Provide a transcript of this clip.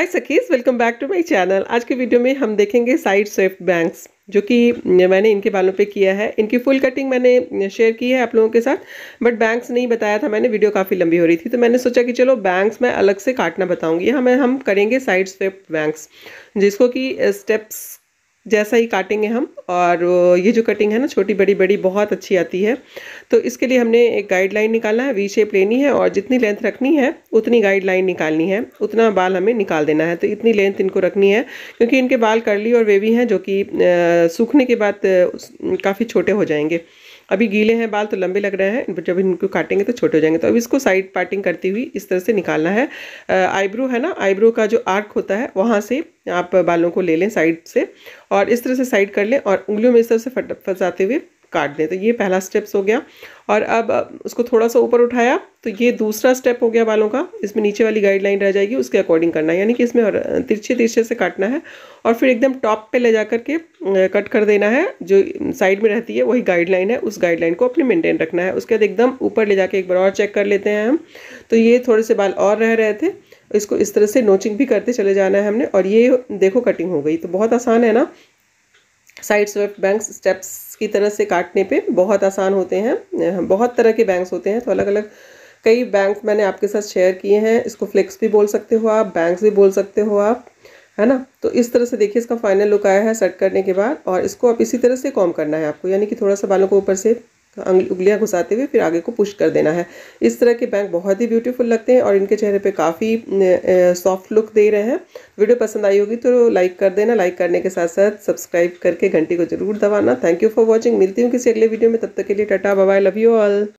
हाय सखीज welcome back to my channel आज के वीडियो में हम देखेंगे साइड स्वेफ्ट बैंक्स जो कि मैंने इनके बालों पे किया है इनकी फुल कटिंग मैंने शेयर की है आप लोगों के साथ बट बैंक्स नहीं बताया था मैंने वीडियो काफ़ी लंबी हो रही थी तो मैंने सोचा कि चलो बैंक्स मैं अलग से काटना बताऊंगी हमें हम करेंगे साइड स्वेफ्ट बैंक्स जिसको कि स्टेप्स जैसा ही काटेंगे हम और ये जो कटिंग है ना छोटी बड़ी बड़ी बहुत अच्छी आती है तो इसके लिए हमने एक गाइडलाइन निकाला है वी शेप लेनी है और जितनी लेंथ रखनी है उतनी गाइडलाइन निकालनी है उतना बाल हमें निकाल देना है तो इतनी लेंथ इनको रखनी है क्योंकि इनके बाल करली और वेवी हैं जो कि सूखने के बाद काफ़ी छोटे हो जाएंगे अभी गीले हैं बाल तो लंबे लग रहे हैं जब इनको काटेंगे तो छोटे हो जाएंगे तो अब इसको साइड पार्टिंग करती हुई इस तरह से निकालना है आईब्रो है ना आईब्रो का जो आर्क होता है वहाँ से आप बालों को ले लें साइड से और इस तरह से साइड कर लें और उंगलियों में इस तरह से फट फंसाते हुए काट दें तो ये पहला स्टेप्स हो गया और अब उसको थोड़ा सा ऊपर उठाया तो ये दूसरा स्टेप हो गया बालों का इसमें नीचे वाली गाइडलाइन रह जाएगी उसके अकॉर्डिंग करना है यानी कि इसमें तिरछे तिरछे से काटना है और फिर एकदम टॉप पे ले जा कर के कट कर देना है जो साइड में रहती है वही गाइडलाइन है उस गाइडलाइन को अपने मेनटेन रखना है उसके बाद एकदम ऊपर ले जाके एक बार और चेक कर लेते हैं हम तो ये थोड़े से बाल और रह रहे थे इसको इस तरह से नोचिंग भी करते चले जाना है हमने और ये देखो कटिंग हो गई तो बहुत आसान है ना साइड स्वेप बैंक्स स्टेप्स की तरह से काटने पे बहुत आसान होते हैं बहुत तरह के बैंक्स होते हैं तो अलग अलग कई बैंक मैंने आपके साथ शेयर किए हैं इसको फ्लेक्स भी बोल सकते हो आप बैंक्स भी बोल सकते हो आप है ना तो इस तरह से देखिए इसका फाइनल लुक आया है सेट करने के बाद और इसको आप इसी तरह से कॉम करना है आपको यानी कि थोड़ा सा बालों को ऊपर से उंगलियां घुसाते हुए फिर आगे को पुश कर देना है इस तरह के बैंक बहुत ही ब्यूटीफुल लगते हैं और इनके चेहरे पे काफ़ी सॉफ्ट लुक दे रहे हैं वीडियो पसंद आई होगी तो लाइक कर देना लाइक करने के साथ साथ सब्सक्राइब करके घंटी को जरूर दबाना थैंक यू फॉर वॉचिंग मिलती हूँ किसी अगले वीडियो में तब तक के लिए tata bye love you all